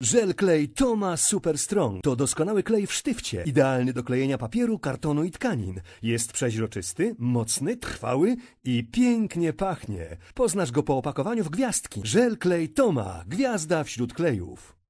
Żel klej Toma Super Strong to doskonały klej w sztywcie, idealny do klejenia papieru, kartonu i tkanin. Jest przeźroczysty, mocny, trwały i pięknie pachnie. Poznasz go po opakowaniu w gwiazdki. Żel klej Toma, gwiazda wśród klejów.